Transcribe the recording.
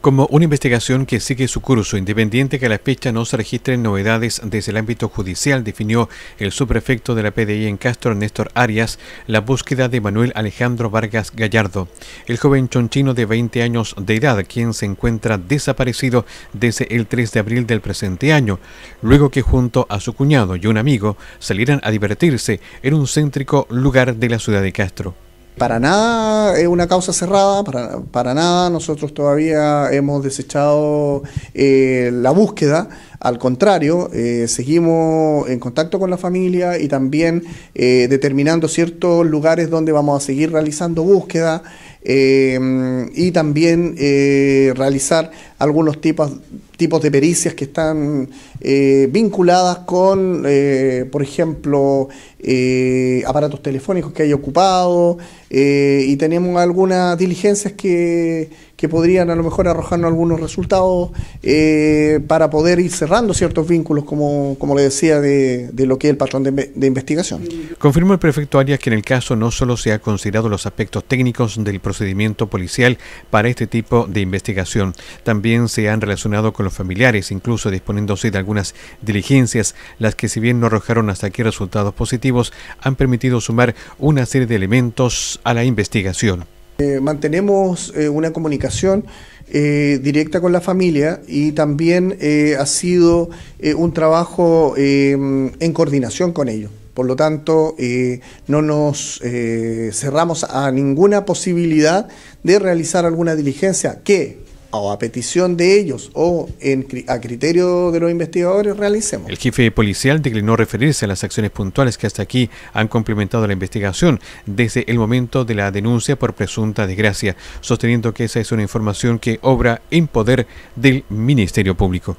Como una investigación que sigue su curso independiente que a la fecha no se registren novedades desde el ámbito judicial, definió el subprefecto de la PDI en Castro, Néstor Arias, la búsqueda de Manuel Alejandro Vargas Gallardo, el joven chonchino de 20 años de edad, quien se encuentra desaparecido desde el 3 de abril del presente año, luego que junto a su cuñado y un amigo salieran a divertirse en un céntrico lugar de la ciudad de Castro para nada es una causa cerrada, para, nada nosotros todavía hemos desechado eh, la búsqueda, al contrario, eh, seguimos en contacto con la familia y también eh, determinando ciertos lugares donde vamos a seguir realizando búsqueda y también realizar algunos tipos, tipos de pericias que están eh, vinculadas con, eh, por ejemplo, eh, aparatos telefónicos que hay ocupados y tenemos algunas diligencias que, podrían a lo mejor arrojarnos algunos resultados para poder ir cerrando ciertos vínculos, como, como le decía, de, de lo que es el patrón de, investigación. confirmó el prefecto Arias que en el caso no solo se han considerado los aspectos técnicos del procedimiento policial para este tipo de investigación, también se han relacionado con los familiares, incluso disponiéndose de algunas diligencias, las que si bien no arrojaron hasta aquí resultados positivos, han permitido sumar una serie de elementos a la investigación. Eh, mantenemos eh, una comunicación eh, directa con la familia y también ha sido un trabajo en coordinación con ellos. Por lo tanto, no nos cerramos a ninguna posibilidad de realizar alguna diligencia que o a petición de ellos o a criterio de los investigadores realicemos. El jefe policial declinó referirse a las acciones puntuales que hasta aquí han complementado la investigación desde el momento de la denuncia por presunta desgracia, sosteniendo que esa es una información que obra en poder del Ministerio Público.